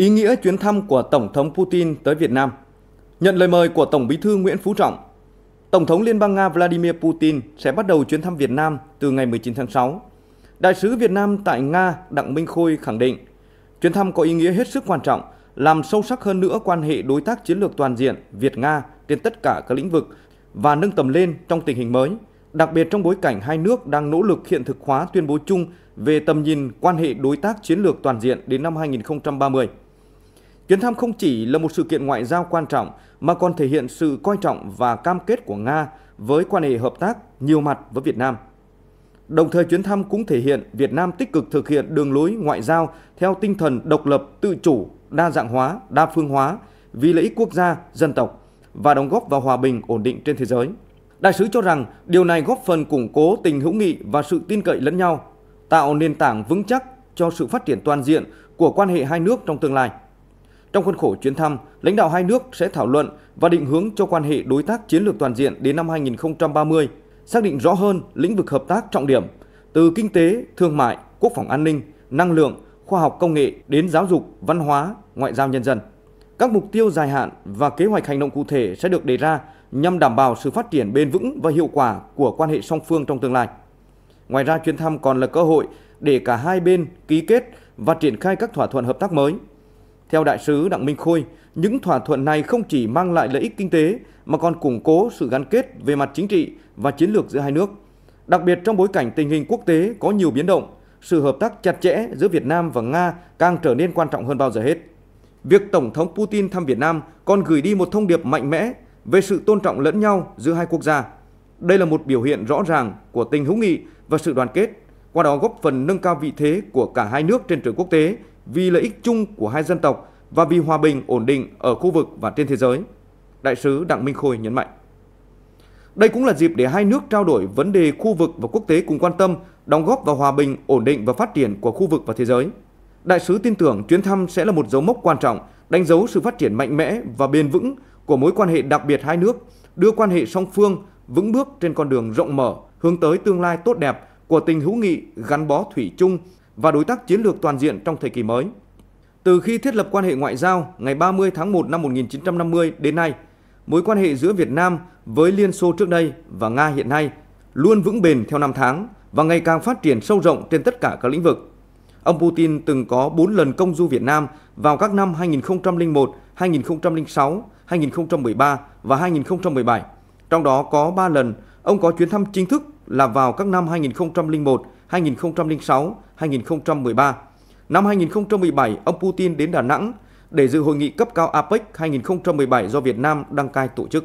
ý nghĩa chuyến thăm của Tổng thống Putin tới Việt Nam. Nhận lời mời của Tổng bí thư Nguyễn Phú Trọng, Tổng thống Liên bang Nga Vladimir Putin sẽ bắt đầu chuyến thăm Việt Nam từ ngày 19 tháng 6. Đại sứ Việt Nam tại Nga Đặng Minh Khôi khẳng định, chuyến thăm có ý nghĩa hết sức quan trọng, làm sâu sắc hơn nữa quan hệ đối tác chiến lược toàn diện Việt-Nga trên tất cả các lĩnh vực và nâng tầm lên trong tình hình mới, đặc biệt trong bối cảnh hai nước đang nỗ lực hiện thực hóa tuyên bố chung về tầm nhìn quan hệ đối tác chiến lược toàn diện đến năm 2030. Chuyến thăm không chỉ là một sự kiện ngoại giao quan trọng mà còn thể hiện sự coi trọng và cam kết của Nga với quan hệ hợp tác nhiều mặt với Việt Nam. Đồng thời chuyến thăm cũng thể hiện Việt Nam tích cực thực hiện đường lối ngoại giao theo tinh thần độc lập, tự chủ, đa dạng hóa, đa phương hóa vì lợi ích quốc gia, dân tộc và đóng góp vào hòa bình ổn định trên thế giới. Đại sứ cho rằng điều này góp phần củng cố tình hữu nghị và sự tin cậy lẫn nhau, tạo nền tảng vững chắc cho sự phát triển toàn diện của quan hệ hai nước trong tương lai. Trong khuôn khổ chuyến thăm, lãnh đạo hai nước sẽ thảo luận và định hướng cho quan hệ đối tác chiến lược toàn diện đến năm 2030, xác định rõ hơn lĩnh vực hợp tác trọng điểm từ kinh tế, thương mại, quốc phòng an ninh, năng lượng, khoa học công nghệ đến giáo dục, văn hóa, ngoại giao nhân dân. Các mục tiêu dài hạn và kế hoạch hành động cụ thể sẽ được đề ra nhằm đảm bảo sự phát triển bền vững và hiệu quả của quan hệ song phương trong tương lai. Ngoài ra, chuyến thăm còn là cơ hội để cả hai bên ký kết và triển khai các thỏa thuận hợp tác mới – theo đại sứ Đặng Minh Khôi, những thỏa thuận này không chỉ mang lại lợi ích kinh tế mà còn củng cố sự gắn kết về mặt chính trị và chiến lược giữa hai nước. Đặc biệt trong bối cảnh tình hình quốc tế có nhiều biến động, sự hợp tác chặt chẽ giữa Việt Nam và Nga càng trở nên quan trọng hơn bao giờ hết. Việc Tổng thống Putin thăm Việt Nam còn gửi đi một thông điệp mạnh mẽ về sự tôn trọng lẫn nhau giữa hai quốc gia. Đây là một biểu hiện rõ ràng của tình hữu nghị và sự đoàn kết, qua đó góp phần nâng cao vị thế của cả hai nước trên trường quốc tế vì lợi ích chung của hai dân tộc và vì hòa bình ổn định ở khu vực và trên thế giới, đại sứ Đặng Minh Khôi nhấn mạnh. Đây cũng là dịp để hai nước trao đổi vấn đề khu vực và quốc tế cùng quan tâm, đóng góp vào hòa bình, ổn định và phát triển của khu vực và thế giới. Đại sứ tin tưởng chuyến thăm sẽ là một dấu mốc quan trọng, đánh dấu sự phát triển mạnh mẽ và bền vững của mối quan hệ đặc biệt hai nước, đưa quan hệ song phương vững bước trên con đường rộng mở hướng tới tương lai tốt đẹp của tình hữu nghị gắn bó thủy chung và đối tác chiến lược toàn diện trong thời kỳ mới. Từ khi thiết lập quan hệ ngoại giao ngày 30 tháng 1 năm 1950 đến nay, mối quan hệ giữa Việt Nam với Liên Xô trước đây và Nga hiện nay luôn vững bền theo năm tháng và ngày càng phát triển sâu rộng trên tất cả các lĩnh vực. Ông Putin từng có 4 lần công du Việt Nam vào các năm 2001, 2006, 2013 và 2017. Trong đó có 3 lần ông có chuyến thăm chính thức là vào các năm 2001, 2006-2013. Năm 2017, ông Putin đến Đà Nẵng để dự hội nghị cấp cao APEC 2017 do Việt Nam đăng cai tổ chức.